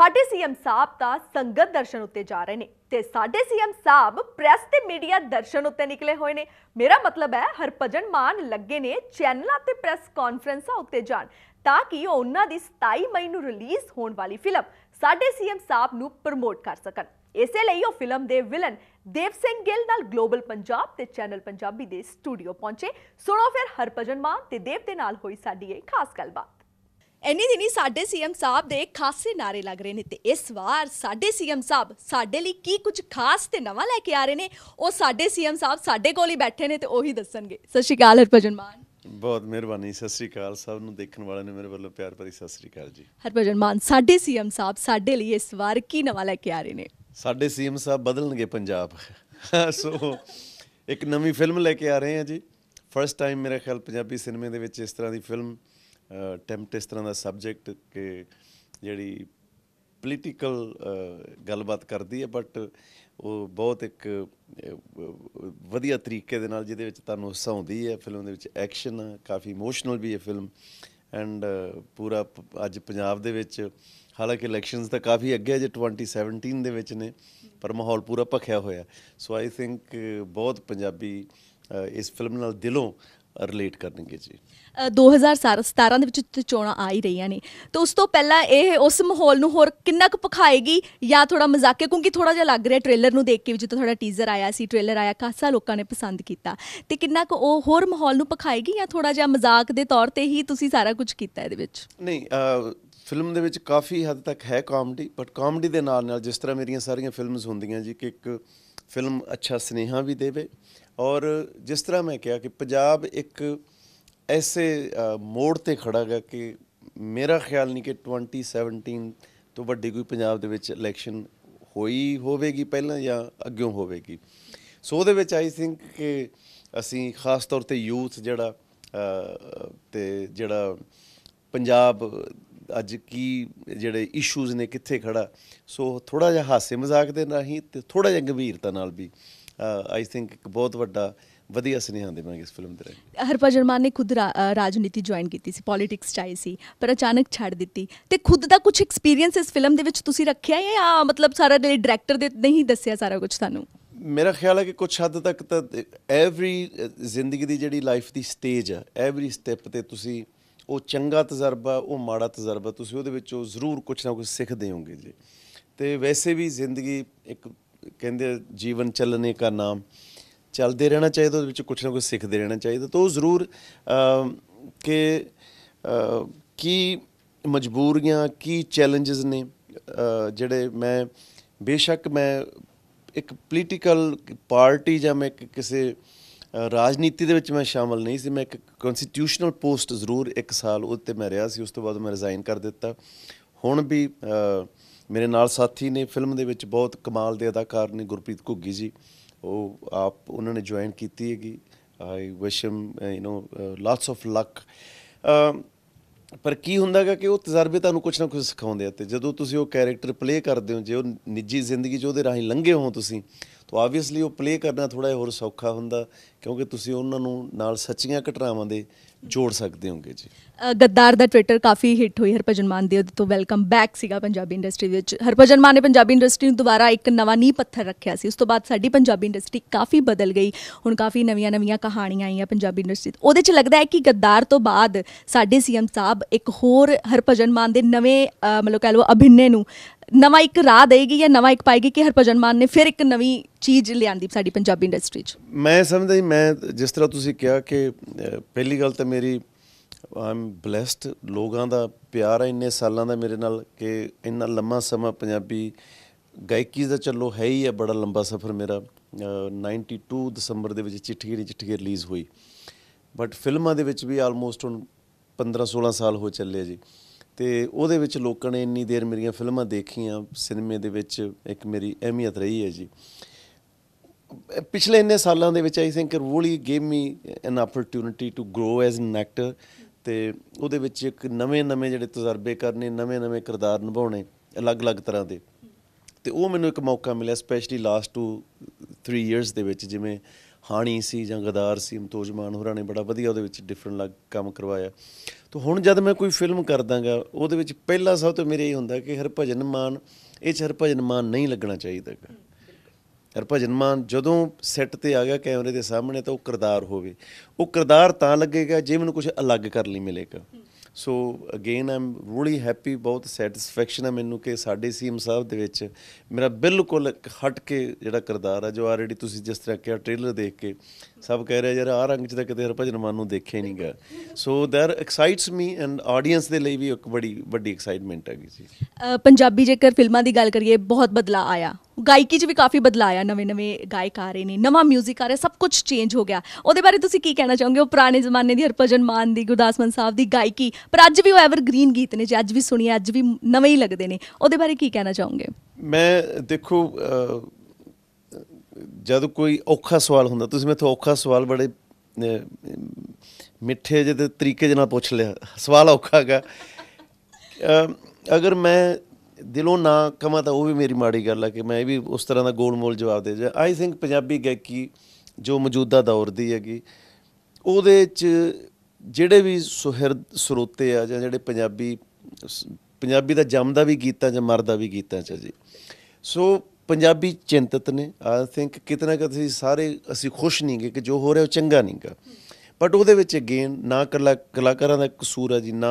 ਤੁਹਾਡੇ ਸੀਐਮ ਸਾਹਿਬ ਤਾਂ ਸੰਗਤ ਦਰਸ਼ਨ ਉੱਤੇ ਜਾ ਰਹੇ ਨੇ ਤੇ ਸਾਡੇ ਸੀਐਮ ਸਾਹਿਬ ਪ੍ਰੈਸ ਤੇ ਮੀਡੀਆ ਦਰਸ਼ਨ ਉੱਤੇ ਨਿਕਲੇ ਹੋਏ ਨੇ ਮੇਰਾ ਮਤਲਬ ਹੈ ਹਰਪਜਨ ਮਾਨ ਲੱਗੇ ਨੇ ਚੈਨਲਾਂ ਤੇ ਪ੍ਰੈਸ ਕਾਨਫਰੰਸਾਂ ਉੱਤੇ ਜਾਣ ਤਾਂ ਕਿ ਉਹ ਉਹਨਾਂ ਦੀ 27 ਮਈ ਨੂੰ ਰਿਲੀਜ਼ ਹੋਣ ਵਾਲੀ ਫਿਲਮ ਸਾਡੇ ਸੀਐਮ ਸਾਹਿਬ ਨੂੰ ਪ੍ਰਮੋਟ ਕਰ ਸਕਣ ਇਸੇ ਲਈ ਉਹ ਫਿਲਮ ਦੇ ਵਿਲਨ ਦੇਵ ਸਿੰਘ ਗਿੱਲ ਨਾਲ ਗਲੋਬਲ ਪੰਜਾਬ ਤੇ ਚੈਨਲ ਪੰਜਾਬੀ ਦੇ ਸਟੂਡੀਓ ਪਹੁੰਚੇ ਸੁਣੋ ਫਿਰ ਹਰਪਜਨ ਮਾਨ ਤੇ ਦੇਵ ਦੇ ਨਾਲ ਹੋਈ ਸਾਡੀ ਇਹ ਖਾਸ ਗੱਲਬਾਤ ਐਨੀ ਦਿਨੀ ਸਾਡੇ ਸੀਐਮ ਸਾਹਿਬ ਦੇ ਖਾਸੇ ਨਾਰੇ ਲੱਗ ਰਹੇ ਨੇ ਤੇ ਇਸ ਵਾਰ ਸਾਡੇ ਸੀਐਮ ਸਾਹਿਬ ਸਾਡੇ ਲਈ ਕੀ ਕੁਝ ਖਾਸ ਤੇ ਨਵਾਂ ਲੈ ਕੇ ਆ ਰਹੇ ਨੇ ਉਹ ਸਾਡੇ ਸੀਐਮ ਸਾਹਿਬ ਸਾਡੇ ਕੋਲ ਹੀ ਬੈਠੇ ਨੇ ਤੇ ਉਹੀ ਦੱਸਣਗੇ ਸਤਿ ਸ਼੍ਰੀ ਅਕਾਲ ਹਰਭਜਨ ਮਾਨ ਬਹੁਤ ਮਿਹਰਬਾਨੀ ਸਤਿ ਸ੍ਰੀ ਅਕਾਲ ਸਭ ਨੂੰ ਦੇਖਣ ਵਾਲਿਆਂ ਨੂੰ ਮੇਰੇ ਵੱਲੋਂ ਪਿਆਰ ਭਰੀ ਸਤਿ ਸ੍ਰੀ ਅਕਾਲ ਜੀ ਹਰਭਜਨ ਮਾਨ ਸਾਡੇ ਸੀਐਮ ਸਾਹਿਬ ਸਾਡੇ ਲਈ ਇਸ ਵਾਰ ਕੀ ਨਵਾਂ ਲੈ ਕੇ ਆ ਰਹੇ ਨੇ ਸਾਡੇ ਸੀਐਮ ਸਾਹਿਬ ਬਦਲਣਗੇ ਪੰਜਾਬ ਸੋ ਇੱਕ ਨਵੀਂ ਫਿਲਮ ਲੈ ਕੇ ਆ ਰਹੇ ਆ ਜੀ ਫਰਸਟ ਟਾਈਮ ਮੇਰੇ ਖਿਆਲ ਪੰਜਾਬੀ ਸਿਨੇਮੇ ਦੇ ਵਿੱਚ ਇਸ ਤਰ੍ਹਾਂ ਦੀ ਫਿਲਮ ਟੈਂਪਟ ਇਸ ਤਰ੍ਹਾਂ ਦਾ ਸਬਜੈਕਟ ਕਿ ਜਿਹੜੀ ਪੋਲੀਟੀਕਲ ਗੱਲਬਾਤ ਕਰਦੀ ਹੈ ਬਟ ਉਹ ਬਹੁਤ ਇੱਕ ਵਧੀਆ ਤਰੀਕੇ ਦੇ ਨਾਲ ਜਿਹਦੇ ਵਿੱਚ ਤੁਹਾਨੂੰ ਹਿੱਸਾ ਹੁੰਦੀ ਹੈ ਫਿਲਮ ਦੇ ਵਿੱਚ ਐਕਸ਼ਨ ਕਾਫੀ ਇਮੋਸ਼ਨਲ ਵੀ ਹੈ ਫਿਲਮ ਐਂਡ ਪੂਰਾ ਅੱਜ ਪੰਜਾਬ ਦੇ ਵਿੱਚ ਹਾਲਾਂਕਿ ਇਲੈਕਸ਼ਨਸ ਤਾਂ ਕਾਫੀ ਅੱਗੇ ਜੇ 2017 ਦੇ ਵਿੱਚ ਨੇ ਪਰ ਮਾਹੌਲ ਪੂਰਾ ਭਖਿਆ ਹੋਇਆ ਸੋ ਆਈ ਥਿੰਕ ਬਹੁਤ ਪੰਜਾਬੀ ਇਸ ਫਿਲਮ ਨਾਲ ਦਿਲੋਂ ਰਿਲੇਟ ਕਰਨਗੇ ਜੀ 2017 ਦੇ ਵਿੱਚ ਚੋਣਾਂ ਆ ਹੀ ਰਹੀਆਂ ਨੇ ਤਾਂ ਉਸ ਤੋਂ ਪਹਿਲਾਂ ਇਹ ਉਸ ਮਾਹੌਲ ਨੂੰ ਹੋਰ ਕਿੰਨਾ ਕੁ ਪਖਾਏਗੀ ਜਾਂ ਥੋੜਾ ਮਜ਼ਾਕੇ ਕਿਉਂਕਿ ਥੋੜਾ ਜਿਹਾ ਲੱਗ ਰਿਹਾ ਟ੍ਰੇਲਰ ਨੂੰ ਦੇਖ ਕੇ ਵੀ ਜਿੱਦਾਂ ਤੁਹਾਡਾ ਟੀਜ਼ਰ ਆਇਆ ਸੀ ਟ੍ਰੇਲਰ ਆਇਆ ਖਾਸਾ ਲੋਕਾਂ ਨੇ ਪਸੰਦ ਕੀਤਾ ਤੇ ਕਿੰਨਾ ਕੁ ਉਹ ਹੋਰ ਮਾਹੌਲ ਨੂੰ ਪਖਾਏਗੀ ਜਾਂ ਥੋੜਾ ਜਿਹਾ ਮਜ਼ਾਕ ਦੇ ਤੌਰ ਤੇ ਹੀ ਤੁਸੀਂ ਸਾਰਾ ਕੁਝ ਕੀਤਾ ਇਹਦੇ ਵਿੱਚ ਨਹੀਂ ਫਿਲਮ ਦੇ ਵਿੱਚ ਕਾਫੀ ਹੱਦ ਤੱਕ ਹੈ ਕਾਮੇਡੀ ਬਟ ਕਾਮੇਡੀ ਦੇ ਨਾਲ ਨਾਲ ਜਿਸ ਤਰ੍ਹਾਂ ਮੇਰੀਆਂ ਸਾਰੀਆਂ ਫਿਲਮਸ ਹੁੰਦੀਆਂ ਜੀ ਕਿ ਇੱਕ ਫਿਲਮ ਅੱਛਾ ਸਨੇਹਾ ਵੀ ਦੇਵੇ ਔਰ ਜਿਸ ਤਰ੍ਹਾਂ ਮੈਂ ਕਿਹਾ ਕਿ ਪੰਜਾਬ ਇੱਕ ਐਸੇ ਮੋੜ ਤੇ ਖੜਾ ਹੈ ਕਿ ਮੇਰਾ ਖਿਆਲ ਨਹੀਂ ਕਿ 2017 ਤੋਂ ਵੱਡੀ ਕੋਈ ਪੰਜਾਬ ਦੇ ਵਿੱਚ ਇਲੈਕਸ਼ਨ ਹੋਈ ਹੋਵੇਗੀ ਪਹਿਲਾਂ ਜਾਂ ਅੱਗੇ ਹੋਵੇਗੀ ਸੋ ਉਹਦੇ ਵਿੱਚ ਆਈ ਥਿੰਕ ਕਿ ਅਸੀਂ ਖਾਸ ਤੌਰ ਤੇ ਯੂਥ ਜਿਹੜਾ ਤੇ ਜਿਹੜਾ ਪੰਜਾਬ ਅੱਜ ਕੀ ਜਿਹੜੇ ਇਸ਼ੂਜ਼ ਨੇ ਕਿੱਥੇ ਖੜਾ ਸੋ ਥੋੜਾ ਜਿਹਾ ਹਾਸੇ ਮਜ਼ਾਕ ਦੇ ਨਾਲ ਹੀ ਤੇ ਥੋੜਾ ਜਿਹਾ ਗੰਭੀਰਤਾ ਨਾਲ ਵੀ ਆਈ ਥਿੰਕ ਇੱਕ ਬਹੁਤ ਵੱਡਾ ਵਧੀਆ ਸੁਨੇਹਾ ਦੇਵਾਂਗੇ ਇਸ ਫਿਲਮ ਦੇ ਰਾਹੀਂ ਹਰਭਜਨ ਮਾਨ ਨੇ ਖੁਦ ਰਾਜਨੀਤੀ ਜੁਆਇਨ ਕੀਤੀ ਸੀ ਪੋਲਿਟਿਕਸ ਚਾਹੀ ਸੀ ਪਰ ਅਚਾਨਕ ਛੱਡ ਦਿੱਤੀ ਤੇ ਖੁਦ ਦਾ ਕੁਝ ਐਕਸਪੀਰੀਅੰਸ ਇਸ ਫਿਲਮ ਦੇ ਵਿੱਚ ਤੁਸੀਂ ਰੱਖਿਆ ਹੈ ਜਾਂ ਮਤਲਬ ਸਾਰਾ ਡਾਇਰੈਕਟਰ ਦੇ ਨਹੀਂ ਦੱਸਿਆ ਸਾਰਾ ਕੁਝ ਤੁਹਾਨੂੰ ਮੇਰਾ ਖਿਆਲ ਹੈ ਕਿ ਕੁਝ ਹੱਦ ਤੱਕ ਤਾਂ ਐਵਰੀ ਜ਼ਿੰਦਗੀ ਦੀ ਜਿਹੜੀ ਲਾਈਫ ਦੀ ਸਟੇਜ ਆ ਐਵਰੀ ਸਟੈਪ ਤੇ ਤੁਸੀਂ ਉਹ ਚੰਗਾ ਤਜਰਬਾ ਉਹ ਮਾੜਾ ਤਜਰਬਾ ਤੁਸੀਂ ਉਹਦੇ ਵਿੱਚੋਂ ਜ਼ਰੂਰ ਕੁਝ ਨਾ ਕੁਝ ਸਿੱਖਦੇ ਹੋਗੇ ਜੀ ਤੇ ਵੈਸੇ ਵੀ ਜ਼ਿੰਦਗੀ ਇੱਕ ਕਹਿੰਦੇ ਜੀਵਨ ਚੱਲਨੇ ਦਾ ਨਾਮ ਚੱਲਦੇ ਰਹਿਣਾ ਚਾਹੀਦਾ ਉਹਦੇ ਵਿੱਚ ਕੁਝ ਨਾ ਕੁਝ ਸਿੱਖਦੇ ਰਹਿਣਾ ਚਾਹੀਦਾ ਤਾਂ ਉਹ ਜ਼ਰੂਰ ਕਿ ਕੀ ਮਜਬੂਰੀਆਂ ਕੀ ਚੈਲੰਜਸ ਨੇ ਜਿਹੜੇ ਮੈਂ ਬੇਸ਼ੱਕ ਮੈਂ ਇੱਕ ਪੋਲੀਟੀਕਲ ਪਾਰਟੀ ਜਾਂ ਮੈਂ ਕਿਸੇ ਰਾਜਨੀਤੀ ਦੇ ਵਿੱਚ ਮੈਂ ਸ਼ਾਮਲ ਨਹੀਂ ਸੀ ਮੈਂ ਇੱਕ ਕਨਸਟੀਟਿਊਸ਼ਨਲ ਪੋਸਟ ਜ਼ਰੂਰ ਇੱਕ ਸਾਲ ਉੱਤੇ ਮੈਂ ਰਿਹਾ ਸੀ ਉਸ ਤੋਂ ਬਾਅਦ ਮੈਂ ਰਿਜ਼ਾਈਨ ਕਰ ਦਿੱਤਾ ਹੁਣ ਵੀ ਮੇਰੇ ਨਾਲ ਸਾਥੀ ਨੇ ਫਿਲਮ ਦੇ ਵਿੱਚ ਬਹੁਤ ਕਮਾਲ ਦੇ ਅਦਾਕਾਰ ਨੇ ਗੁਰਪ੍ਰੀਤ ਘੁੱਗੀ ਜੀ ਉਹ ਆਪ ਉਹਨਾਂ ਨੇ ਜੁਆਇਨ ਕੀਤੀ ਹੈਗੀ I wish him you know lots of luck ਪਰ ਕੀ ਹੁੰਦਾਗਾ ਕਿ ਉਹ ਤਜਰਬੇ ਤੁਹਾਨੂੰ ਕੁਝ ਨਾ ਕੁਝ ਸਿਖਾਉਂਦੇ ਆ ਤੇ ਜਦੋਂ ਤੁਸੀਂ ਉਹ ਕੈਰੈਕਟਰ ਪਲੇ ਕਰਦੇ ਹੋ ਜੇ ਉਹ ਨਿੱਜੀ ਜ਼ਿੰਦਗੀ 'ਚ ਉਹਦੇ ਰਾਹੀਂ ਲੰਘੇ ਹੋ ਤੁਸੀਂ ਤੋ ਆਬਵੀਅਸਲੀ ਉਹ ਪਲੇ ਕਰਨਾ ਥੋੜਾ ਹੋਰ ਸੌਖਾ ਹੁੰਦਾ ਕਿਉਂਕਿ ਤੁਸੀਂ ਉਹਨਾਂ ਨੂੰ ਨਾਲ ਸੱਚੀਆਂ ਘਟਨਾਵਾਂ ਦੇ ਜੋੜ ਸਕਦੇ ਹੋਗੇ ਜੀ ਗੱਦਾਰ ਦਾ ਟਵਿੱਟਰ ਕਾਫੀ ਹਿੱਟ ਹੋਈ ਹਰਭਜਨ ਮਾਨ ਦੀ ਉਹਦੇ ਤੋਂ ਵੈਲਕਮ ਬੈਕ ਸੀਗਾ ਪੰਜਾਬੀ ਇੰਡਸਟਰੀ ਵਿੱਚ ਹਰਭਜਨ ਮਾਨ ਨੇ ਪੰਜਾਬੀ ਇੰਡਸਟਰੀ ਨੂੰ ਦੁਬਾਰਾ ਇੱਕ ਨਵਾਂ ਨੀ ਪੱਥਰ ਰੱਖਿਆ ਸੀ ਉਸ ਤੋਂ ਬਾਅਦ ਸਾਡੀ ਪੰਜਾਬੀ ਇੰਡਸਟਰੀ ਕਾਫੀ ਬਦਲ ਗਈ ਹੁਣ ਕਾਫੀ ਨਵੀਆਂ-ਨਵੀਆਂ ਕਹਾਣੀਆਂ ਆਈਆਂ ਪੰਜਾਬੀ ਇੰਡਸਟਰੀ ਉਹਦੇ 'ਚ ਲੱਗਦਾ ਹੈ ਕਿ ਗੱਦਾਰ ਤੋਂ ਬਾਅਦ ਸਾਡੇ ਸੀਐਮ ਸਾਹਿਬ ਇੱਕ ਹੋਰ ਹਰਭਜਨ ਮਾਨ ਦੇ ਨਵੇਂ ਮਤਲਬ ਕਹ ਲਓ ਅਭਿਨੇ ਨੂੰ ਨਵਾਂ ਇੱਕ ਰਾਹ ਦੇਗੀ ਜਾਂ ਨਵਾਂ ਇੱਕ ਪਾਏਗੀ ਕਿ ਹਰਭਜਨ ਮਾਨ ਨੇ ਫਿਰ ਇੱਕ ਨਵੀਂ ਚੀਜ਼ ਲਿਆਂਦੀ ਸਾਡੀ ਪੰਜਾਬੀ ਇੰਡਸਟਰੀ 'ਚ ਮੈਂ ਸਮਝਦਾ ਜੀ ਮੈਂ ਜਿਸ ਤਰ੍ਹਾਂ ਤੁਸੀਂ ਕਿਹਾ ਕਿ ਪਹਿਲੀ ਗੱਲ ਤਾਂ ਮੇਰੀ ਆਮ ਬlesed ਲੋਕਾਂ ਦਾ ਪਿਆਰ ਹੈ ਇੰਨੇ ਸਾਲਾਂ ਦਾ ਮੇਰੇ ਨਾਲ ਕਿ ਇੰਨਾ ਲੰਮਾ ਸਮਾਂ ਪੰਜਾਬੀ ਗਾਇਕੀ ਦਾ ਚੱਲੋ ਹੈ ਹੀ ਹੈ ਬੜਾ ਲੰਬਾ ਸਫ਼ਰ ਮੇਰਾ 92 ਦਸੰਬਰ ਦੇ ਵਿੱਚ ਚਿੱਠੀ ਚਿੱਠੀ ਰਿਲੀਜ਼ ਹੋਈ ਬਟ ਫਿਲਮਾਂ ਦੇ ਵਿੱਚ ਵੀ ਆਲਮੋਸਟ ਹੁਣ 15 16 ਸਾਲ ਹੋ ਚੱਲੇ ਜੀ ਤੇ ਉਹਦੇ ਵਿੱਚ ਲੋਕਾਂ ਨੇ ਇੰਨੀ ਦੇਰ ਮੇਰੀਆਂ ਫਿਲਮਾਂ ਦੇਖੀਆਂ ਸਿਨੇਮੇ ਦੇ ਵਿੱਚ ਇੱਕ ਮੇਰੀ ਅਹਿਮੀਅਤ ਰਹੀ ਹੈ ਜੀ ਪਿਛਲੇ ਇੰਨੇ ਸਾਲਾਂ ਦੇ ਵਿੱਚ I think truly gave me an opportunity to grow as an actor ਤੇ ਉਹਦੇ ਵਿੱਚ ਇੱਕ ਨਵੇਂ-ਨਵੇਂ ਜਿਹੜੇ ਤਜਰਬੇ ਕਰਨੇ ਨਵੇਂ-ਨਵੇਂ ਕਿਰਦਾਰ ਨਿਭਾਉਣੇ ਅਲੱਗ-ਅਲੱਗ ਤਰ੍ਹਾਂ ਦੇ ਤੇ ਉਹ ਮੈਨੂੰ ਇੱਕ ਮੌਕਾ ਮਿਲਿਆ ਸਪੈਸ਼ਲੀ ਲਾਸਟ 2 3 ਇਅਰਸ ਦੇ ਵਿੱਚ ਜਿਵੇਂ ਹਾਣੀ ਸੀ ਜਾਂ ਗਦਾਰ ਸੀ ਮਤੋਜਮਾਨ ਹੋਰਾਂ ਨੇ ਬੜਾ ਵਧੀਆ ਉਹਦੇ ਵਿੱਚ ਡਿਫਰੈਂਟ ਲੱਗ ਕੰਮ ਕਰਵਾਇਆ ਤੋ ਹੁਣ ਜਦ ਮੈਂ ਕੋਈ ਫਿਲਮ ਕਰਦਾਗਾ ਉਹਦੇ ਵਿੱਚ ਪਹਿਲਾ ਸਭ ਤੋਂ ਮੇਰੇ ਇਹ ਹੁੰਦਾ ਕਿ ਹਰਭਜਨ ਮਾਨ ਇਹ ਚ ਹਰਭਜਨ ਮਾਨ ਨਹੀਂ ਲੱਗਣਾ ਚਾਹੀਦਾ ਹਰਭਜਨ ਮਾਨ ਜਦੋਂ ਸੈੱਟ ਤੇ ਆ ਗਿਆ ਕੈਮਰੇ ਦੇ ਸਾਹਮਣੇ ਤਾਂ ਉਹ ਕਿਰਦਾਰ ਹੋਵੇ ਉਹ ਕਿਰਦਾਰ ਤਾਂ ਲੱਗੇਗਾ ਜੇ ਮੈਨੂੰ ਕੁਝ ਅਲੱਗ ਕਰ ਲਈ ਮਿਲੇਗਾ so again I'm really happy ਬਹੁਤ ਸੈਟੀਸਫੈਕਸ਼ਨ ਹੈ ਮੈਨੂੰ ਕਿ ਸਾਡੇ ਸੀਮ ਸਾਹਿਬ ਦੇ ਵਿੱਚ ਮੇਰਾ ਬਿਲਕੁਲ ਹਟ ਕੇ ਜਿਹੜਾ ਕਿਰਦਾਰ ਹੈ ਜੋ ਆਲਰੇਡੀ ਤੁਸੀਂ ਜਿਸ ਤਰ੍ਹਾਂ ਕਿਹਾ ਟ੍ਰੇਲਰ ਦੇਖ ਕੇ ਸਭ ਕਹਿ ਰਿਹਾ ਯਾਰ ਆ ਰੰਗ 'ਚ ਤਾਂ ਕਿਤੇ ਹਰਭਜਨ ਮਾਨ ਨੂੰ ਦੇਖਿਆ ਨਹੀਂਗਾ ਸੋ ਦੈਰ ਐਕਸਾਈਟਸ ਮੀ ਐਂਡ ਆਡੀਅנס ਦੇ ਲਈ ਵੀ ਇੱਕ ਬੜੀ ਵੱਡੀ ਐਕਸਾਈਟਮੈਂਟ ਗਈ ਸੀ ਪੰਜਾਬੀ ਜੇਕਰ ਫਿਲਮਾਂ ਦੀ ਗੱਲ ਕਰੀਏ ਬਹੁਤ ਬਦਲਾ ਆਇਆ ਗਾਇਕੀ 'ਚ ਵੀ ਕਾਫੀ ਬਦਲਾ ਆਇਆ ਨਵੇਂ-ਨਵੇਂ ਗਾਇਕ ਆ ਰਹੇ ਨੇ ਨਵਾਂ 뮤직 ਆ ਰਿਹਾ ਸਭ ਕੁਝ ਚੇਂਜ ਹੋ ਗਿਆ ਉਹਦੇ ਬਾਰੇ ਤੁਸੀਂ ਕੀ ਕਹਿਣਾ ਚਾਹੋਗੇ ਉਹ ਪੁਰਾਣੇ ਜ਼ਮਾਨੇ ਦੀ ਹਰਭਜਨ ਮਾਨ ਦੀ ਗੁਰਦਾਸ ਮਾਨ ਸਾਹਿਬ ਦੀ ਗਾਇਕੀ ਪਰ ਅੱਜ ਵੀ ਉਹ ਐਵਰਗ੍ਰੀਨ ਗੀਤ ਨੇ ਜੇ ਅੱਜ ਵੀ ਸੁਣੀਏ ਅੱਜ ਵੀ ਨਵੇਂ ਹੀ ਲੱਗਦੇ ਨੇ ਉਹਦੇ ਬਾਰੇ ਕੀ ਕਹਿਣਾ ਚਾਹੋਗੇ ਮੈਂ ਦੇਖੋ ਜਦ ਕੋਈ ਔਖਾ ਸਵਾਲ ਹੁੰਦਾ ਤੁਸੀਂ ਮੈਥੋਂ ਔਖਾ ਸਵਾਲ ਬੜੇ ਮਿੱਠੇ ਜਿਹੇ ਤਰੀਕੇ ਦੇ ਨਾਲ ਪੁੱਛ ਲਿਆ ਸਵਾਲ ਔਖਾ ਹੈਗਾ ਅਗਰ ਮੈਂ ਦਿਲੋਂ ਨਾ ਕਮਾ ਤਾਂ ਉਹ ਵੀ ਮੇਰੀ ਮਾੜੀ ਗੱਲ ਹੈ ਕਿ ਮੈਂ ਵੀ ਉਸ ਤਰ੍ਹਾਂ ਦਾ ਗੋਲਮੋਲ ਜਵਾਬ ਦੇ ਜਾ ਆਈ ਥਿੰਕ ਪੰਜਾਬੀ ਗਾਇਕੀ ਜੋ ਮੌਜੂਦਾ ਦੌਰ ਦੀ ਹੈਗੀ ਉਹਦੇ ਚ ਜਿਹੜੇ ਵੀ ਸੁਹਿਰਦ ਸਰੋਤੇ ਆ ਜਾਂ ਜਿਹੜੇ ਪੰਜਾਬੀ ਪੰਜਾਬੀ ਦਾ ਜੰਮਦਾ ਵੀ ਗੀਤਾਂ ਜਾਂ ਮਰਦਾ ਵੀ ਗੀਤਾਂ ਚ ਜੀ ਸੋ ਪੰਜਾਬੀ ਚਿੰਤਤ ਨੇ ਆਈ ਥਿੰਕ ਕਿਤਨਾ ਕਿ ਤੁਸੀਂ ਸਾਰੇ ਅਸੀਂ ਖੁਸ਼ ਨਹੀਂਗੇ ਕਿ ਜੋ ਹੋ ਰਿਹਾ ਉਹ ਚੰਗਾ ਨਹੀਂਗਾ ਬਟ ਉਹਦੇ ਵਿੱਚ ਅਗੇਨ ਨਾ ਕਲਾ ਕਲਾਕਾਰਾਂ ਦਾ ਕਸੂਰ ਹੈ ਜੀ ਨਾ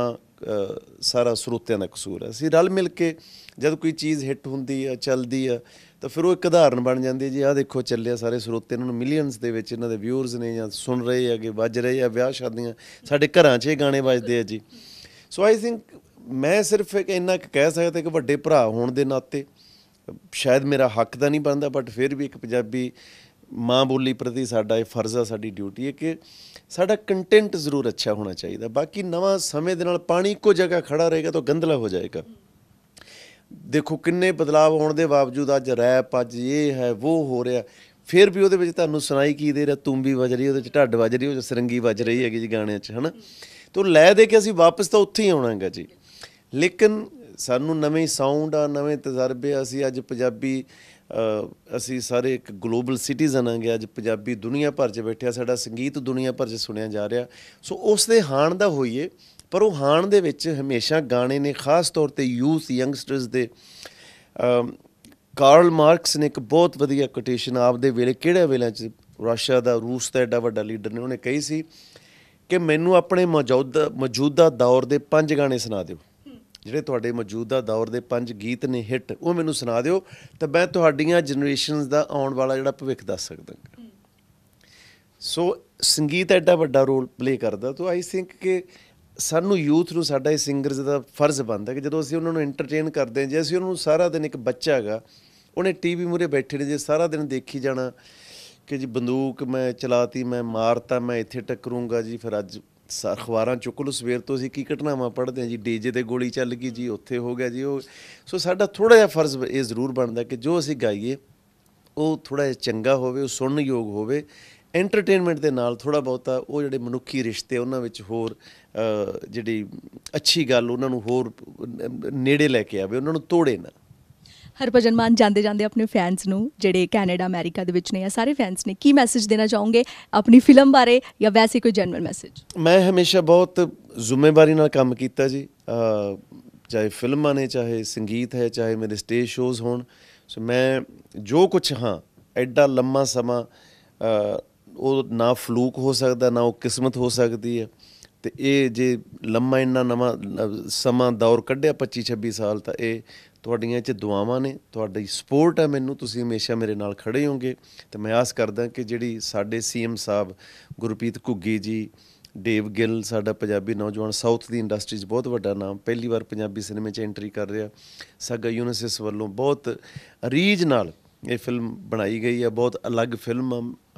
ਸਾਰਾ ਸਰੋਤਿਆਂ ਦਾ ਕਸੂਰ ਹੈ ਅਸੀਂ ਰਲ ਮਿਲ ਕੇ ਜਦ ਕੋਈ ਚੀਜ਼ ਹਿੱਟ ਹੁੰਦੀ ਹੈ ਚੱਲਦੀ ਹੈ ਤਾਂ ਫਿਰ ਉਹ ਇੱਕ ਉਦਾਹਰਨ ਬਣ ਜਾਂਦੀ ਹੈ ਜੀ ਆਹ ਦੇਖੋ ਚੱਲਿਆ ਸਾਰੇ ਸਰੋਤੇ ਇਹਨਾਂ ਨੂੰ ਮਿਲੀਅਨਸ ਦੇ ਵਿੱਚ ਇਹਨਾਂ ਦੇ ਵਿਊਅਰਸ ਨੇ ਜਾਂ ਸੁਣ ਰਹੇ ਹੈਗੇ ਵੱਜ ਰਹੇ ਆ ਵਿਆਹ ਸ਼ਾਦੀਆਂ ਸਾਡੇ ਘਰਾਂ 'ਚ ਇਹ ਗਾਣੇ ਵੱਜਦੇ ਆ ਜੀ ਸੋ ਆਈ ਥਿੰਕ ਮੈਂ ਸਿਰਫ ਇੱਕ ਇੰਨਾ ਕਹਿ ਸਕਦਾ ਕਿ ਵੱਡੇ ਭਰਾ ਹੋਣ ਦੇ ਨਾਤੇ ਸ਼ਾਇਦ ਮੇਰਾ ਹੱਕ ਤਾਂ ਨਹੀਂ ਬਣਦਾ ਬਟ ਫਿਰ ਵੀ ਇੱਕ ਪੰਜਾਬੀ ਮਾਂ ਬੋਲੀ ਪ੍ਰਤੀ ਸਾਡਾ ਇਹ ਫਰਜ਼ ਆ ਸਾਡੀ ਡਿਊਟੀ ਹੈ ਕਿ ਸਾਡਾ ਕੰਟੈਂਟ ਜ਼ਰੂਰ ਅੱਛਾ ਹੋਣਾ ਚਾਹੀਦਾ ਬਾਕੀ ਨਵਾਂ ਸਮੇਂ ਦੇ ਨਾਲ ਪਾਣੀ ਇੱਕੋ ਜਗ੍ਹਾ ਖੜਾ ਰਹੇਗਾ ਤਾਂ ਗੰਦਲਾ ਹੋ ਜਾਏਗਾ ਦੇਖੋ ਕਿੰਨੇ ਬਦਲਾਅ ਹੋਣ ਦੇ ਬਾਵਜੂਦ ਅੱਜ ਰੈਪ ਅੱਜ ਇਹ ਹੈ ਉਹ ਹੋ ਰਿਹਾ ਫਿਰ ਵੀ ਉਹਦੇ ਵਿੱਚ ਤੁਹਾਨੂੰ ਸੁਣਾਈ ਕੀ ਦੇ ਰਿਹਾ ਤੂੰਬੀ ਵੱਜ ਰਹੀ ਉਹਦੇ ਚ ਢੱਡ ਵੱਜ ਰਹੀ ਉਹ ਸਰੰਗੀ ਵੱਜ ਰਹੀ ਹੈਗੀ ਜੀ ਗਾਣਿਆਂ 'ਚ ਹਨਾ ਤੋਂ ਲੈ ਦੇ ਕੇ ਅਸੀਂ ਵਾਪਸ ਤਾਂ ਉੱਥੇ ਹੀ ਆਉਣਾਗਾ ਜੀ ਲੇਕਿਨ ਸਾਨੂੰ ਨਵੇਂ ਸਾਊਂਡ ਆ ਨਵੇਂ ਤਜਰਬੇ ਅਸੀਂ ਅੱਜ ਪੰਜਾਬੀ ਅਸੀਂ ਸਾਰੇ ਇੱਕ ਗਲੋਬਲ ਸਿਟੀਜ਼ਨ ਗਏ ਅੱਜ ਪੰਜਾਬੀ ਦੁਨੀਆ ਭਰ 'ਚ ਬੈਠਿਆ ਸਾਡਾ ਸੰਗੀਤ ਦੁਨੀਆ ਭਰ 'ਚ ਸੁਣਿਆ ਜਾ ਰਿਹਾ ਸੋ ਉਸ ਦੇ ਹਾਣ ਦਾ ਹੋਈਏ ਪਰ ਉਹ ਹਾਣ ਦੇ ਵਿੱਚ ਹਮੇਸ਼ਾ ਗਾਣੇ ਨੇ ਖਾਸ ਤੌਰ ਤੇ ਯੂਥ ਯੰਗਸਟਰਸ ਦੇ ਕਾਰਲ ਮਾਰਕਸ ਨੇ ਇੱਕ ਬਹੁਤ ਵਧੀਆ ਕੋਟੇਸ਼ਨ ਆਪਦੇ ਵੇਲੇ ਕਿਹੜੇ ਵੇਲੇ 'ਚ ਰਸ਼ੀਆ ਦਾ ਰੂਸ ਦਾ ਐਡਾ ਵੱਡਾ ਲੀਡਰ ਨੇ ਉਹਨੇ ਕਹੀ ਸੀ ਕਿ ਮੈਨੂੰ ਆਪਣੇ ਮੌਜੂਦਾ ਮੌਜੂਦਾ ਦੌਰ ਦੇ ਪੰਜ ਗਾਣੇ ਸੁਣਾ ਦਿਓ ਜਿਹੜੇ ਤੁਹਾਡੇ ਮੌਜੂਦਾ ਦੌਰ ਦੇ ਪੰਜ ਗੀਤ ਨੇ ਹਿੱਟ ਉਹ ਮੈਨੂੰ ਸੁਣਾ ਦਿਓ ਤਾਂ ਮੈਂ ਤੁਹਾਡੀਆਂ ਜਨਰੇਸ਼ਨਸ ਦਾ ਆਉਣ ਵਾਲਾ ਜਿਹੜਾ ਭਵਿੱਖ ਦੱਸ ਸਕਦਾ ਸੋ ਸੰਗੀਤ ਐਡਾ ਵੱਡਾ ਰੋਲ ਪਲੇ ਕਰਦਾ ਤੋਂ ਆਈ ਥਿੰਕ ਕਿ ਸਾਨੂੰ ਯੂਥ ਨੂੰ ਸਾਡਾ ਇਹ ਸਿੰਗਰਸ ਦਾ ਫਰਜ਼ ਬਣਦਾ ਕਿ ਜਦੋਂ ਅਸੀਂ ਉਹਨਾਂ ਨੂੰ ਐਂਟਰਟੇਨ ਕਰਦੇ ਹਾਂ ਜੇ ਅਸੀਂ ਉਹਨਾਂ ਨੂੰ ਸਾਰਾ ਦਿਨ ਇੱਕ ਬੱਚਾ ਹੈਗਾ ਉਹਨੇ ਟੀਵੀ ਮੂਰੇ ਬੈਠੇ ਨੇ ਜੇ ਸਾਰਾ ਦਿਨ ਦੇਖੀ ਜਾਣਾ ਕਿ ਜੀ ਬੰਦੂਕ ਮੈਂ ਚਲਾਤੀ ਮੈਂ ਮਾਰਤਾ ਮੈਂ ਇੱਥੇ ਟੱਕਰੂੰਗਾ ਜੀ ਫਿਰ ਅੱਜ ਸਰ ਅਖਬਾਰਾਂ ਚੁੱਕ ਸਵੇਰ ਤੋਂ ਅਸੀਂ ਕੀ ਘਟਨਾਵਾਂ ਪੜ੍ਹਦੇ ਆ ਜੀ ਡੀਜੇ ਤੇ ਗੋਲੀ ਚੱਲ ਗਈ ਜੀ ਉੱਥੇ ਹੋ ਗਿਆ ਜੀ ਉਹ ਸੋ ਸਾਡਾ ਥੋੜਾ ਜਿਹਾ ਫਰਜ਼ ਇਹ ਜ਼ਰੂਰ ਬਣਦਾ ਕਿ ਜੋ ਅਸੀਂ ਗਾਈਏ ਉਹ ਥੋੜਾ ਜਿਹਾ ਚੰਗਾ ਹੋਵੇ ਉਹ ਸੁਣਨ ਯੋਗ ਹੋਵੇ ਐਂਟਰਟੇਨਮੈਂਟ ਦੇ ਨਾਲ ਥੋੜਾ ਬਹੁਤਾ ਉਹ ਜਿਹੜੇ ਮਨੁੱਖੀ ਰਿਸ਼ਤੇ ਉਹਨਾਂ ਵਿੱਚ ਹੋਰ ਜਿਹੜੀ ਅੱਛੀ ਗੱਲ ਉਹਨਾਂ ਨੂੰ ਹੋਰ ਨੇੜੇ ਲੈ ਕੇ ਆਵੇ ਉਹਨਾਂ ਨੂੰ ਤੋੜੇ ਨਾ ਹਰਭਜਨ ਮਾਨ ਜਾਂਦੇ ਜਾਂਦੇ ਆਪਣੇ ਫੈਨਸ ਨੂੰ ਜਿਹੜੇ ਕੈਨੇਡਾ ਅਮਰੀਕਾ ਦੇ ਵਿੱਚ ਨੇ ਆ ਸਾਰੇ ਫੈਨਸ ਨੇ ਕੀ ਮੈਸੇਜ ਦੇਣਾ ਚਾਹੋਗੇ ਆਪਣੀ ਫਿਲਮ ਬਾਰੇ ਜਾਂ ਵੈਸੇ ਕੋਈ ਜਨਰਲ ਮੈਸੇਜ ਮੈਂ ਹਮੇਸ਼ਾ ਬਹੁਤ ਜ਼ਿੰਮੇਵਾਰੀ ਨਾਲ ਕੰਮ ਕੀਤਾ ਜੀ ਚਾਹੇ ਫਿਲਮਾਂ ਨੇ ਚਾਹੇ ਸੰਗੀਤ ਹੈ ਚਾਹੇ ਮੇਰੇ ਸਟੇਜ ਸ਼ੋਜ਼ ਹੋਣ ਸੋ ਮੈਂ ਜੋ ਕੁਝ ਹਾਂ ਐਡਾ ਲੰਮਾ ਸਮਾਂ ਉਹ ਨਾ ਫਲੂਕ ਹੋ ਸਕਦਾ ਨਾ ਉਹ ਕਿਸਮਤ ਹੋ ਸਕਦੀ ਹੈ ਤੇ ਇਹ ਜੇ ਲੰਮਾ ਇੰਨਾ ਨਵਾਂ ਸਮਾਂ ਦੌਰ ਕੱਢਿਆ 25 26 ਸਾਲ ਤਾਂ ਇਹ ਤੁਹਾਡੀਆਂ ਚ ਦੁਆਵਾਂ ਨੇ ਤੁਹਾਡੀ ਸਪੋਰਟ ਹੈ ਮੈਨੂੰ ਤੁਸੀਂ ਹਮੇਸ਼ਾ ਮੇਰੇ ਨਾਲ ਖੜੇ ਹੋਗੇ ਤੇ ਮੈਂ ਆਸ ਕਰਦਾ ਕਿ ਜਿਹੜੀ ਸਾਡੇ ਸੀਐਮ ਸਾਹਿਬ ਗੁਰਪ੍ਰੀਤ ਘੁੱਗੀ ਜੀ ਦੇਵ ਗਿੱਲ ਸਾਡਾ ਪੰਜਾਬੀ ਨੌਜਵਾਨ ਸਾਊਥ ਦੀ ਇੰਡਸਟਰੀ 'ਚ ਬਹੁਤ ਵੱਡਾ ਨਾਮ ਪਹਿਲੀ ਵਾਰ ਪੰਜਾਬੀ ਸਿਨੇਮੇ 'ਚ ਐਂਟਰੀ ਕਰ ਰਿਹਾ ਸਾਗਾ ਯੂਨੀਸਿਸ ਵੱਲੋਂ ਬਹੁਤ ਰੀਜ ਨਾਲ ਇਹ ਫਿਲਮ ਬਣਾਈ ਗਈ ਹੈ ਬਹੁਤ ਅਲੱਗ ਫਿਲਮ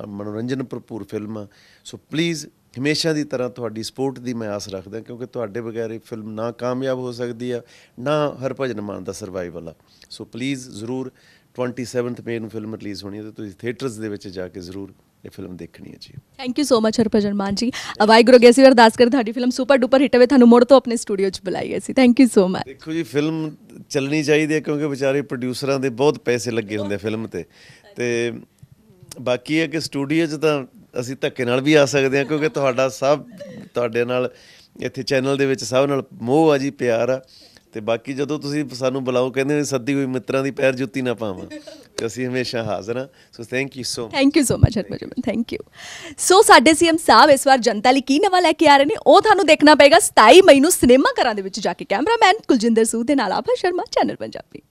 ਮਨੋਰੰਜਨ ਭਰਪੂਰ ਫਿਲਮ ਸੋ ਪਲੀਜ਼ ਹਮੇਸ਼ਾ ਦੀ ਤਰ੍ਹਾਂ ਤੁਹਾਡੀ ਸਪੋਰਟ ਦੀ ਮੈਂ ਆਸ ਰੱਖਦਾ ਕਿਉਂਕਿ ਤੁਹਾਡੇ ਬਗੈਰ ਇਹ ਫਿਲਮ ਨਾ ਕਾਮਯਾਬ ਹੋ ਸਕਦੀ ਆ ਨਾ ਹਰਭਜਨ ਮਾਨ ਦਾ ਸਰਵਾਈਵਲ ਆ ਸੋ ਪਲੀਜ਼ ਜ਼ਰੂਰ 27th ਮੇ ਨੂੰ ਫਿਲਮ ਰਿਲੀਜ਼ ਹੋਣੀ ਹੈ ਤੇ ਤੁਸੀਂ ਥੀਏਟਰਸ ਦੇ ਵਿੱਚ ਜਾ ਕੇ ਜ਼ਰੂਰ ਇਹ ਫਿਲਮ ਦੇਖਣੀ ਹੈ ਜੀ thank you so much Harbhajan Mann ji ਗੁਰੂ ਗੈਸੀ ਅਰਦਾਸ ਕਰ ਤੁਹਾਡੀ ਫਿਲਮ ਸੁਪਰ ਡੂਪਰ ਹਿੱਟ ਹੋਵੇ ਤੁਹਾਨੂੰ ਮੋੜ ਤੋਂ ਆਪਣੇ ਸਟੂਡੀਓ 'ਚ ਬੁਲਾਈ ਅਸੀਂ ਥੈਂਕ ਯੂ ਸੋ ਮਚ ਦੇਖੋ ਜੀ ਫਿਲਮ ਚੱਲਣੀ ਚਾਹੀਦੀ ਹੈ ਕਿਉਂਕਿ ਵਿਚਾਰੇ ਪ੍ਰੋਡਿਊਸਰਾਂ ਦੇ ਬਹੁਤ ਪੈਸੇ ਲੱਗੇ ਹੁੰਦੇ ਫਿਲਮ ਤੇ ਤੇ ਬਾਕੀ ਹੈ ਕਿ ਸਟੂਡੀਓ 'ਚ ਤਾਂ ਅਸੀਂ ਧੱਕੇ ਨਾਲ ਵੀ ਆ ਸਕਦੇ ਹਾਂ ਕਿਉਂਕਿ ਤੁਹਾਡਾ ਸਭ ਤੁਹਾਡੇ ਨਾਲ ਇੱਥੇ ਚੈਨਲ ਦੇ ਵਿੱਚ ਸਭ ਨਾਲ ਮੋਹ ਆ ਜੀ ਪਿਆਰ ਆ ਤੇ ਬਾਕੀ ਜਦੋਂ ਤੁਸੀਂ ਸਾਨੂੰ ਬੁਲਾਓ ਕਹਿੰਦੇ ਸੱਦੀ ਹੋਈ ਮਿੱਤਰਾਂ ਦੀ ਪੈਰ ਜੁੱਤੀ ਨਾ ਪਾਵਾਂ ਤੇ ਅਸੀਂ ਹਮੇਸ਼ਾ ਹਾਜ਼ਰ ਹਾਂ so thank you so thank you so much Harbhajan thank you so ਸਾਡੇ ਸੀਐਮ ਸਾਹਿਬ ਇਸ ਵਾਰ ਜਨਤਾ ਲਈ ਕੀ ਨਵਾਂ ਲੈ ਕੇ ਆ ਰਹੇ ਨੇ ਉਹ ਤੁਹਾਨੂੰ ਦੇਖਣਾ ਪਏਗਾ 27 ਮਈ ਨੂੰ ਸਿਨੇਮਾ ਘਰਾਂ ਦੇ ਵਿੱਚ ਜਾ ਕੇ ਕੈਮਰਾਮੈਨ ਕੁਲਜਿੰਦਰ ਸੂਦ ਦੇ ਨਾਲ ਆਪਾ ਸ਼ਰਮਾ ਚੈਨਲ ਪੰਜਾਬੀ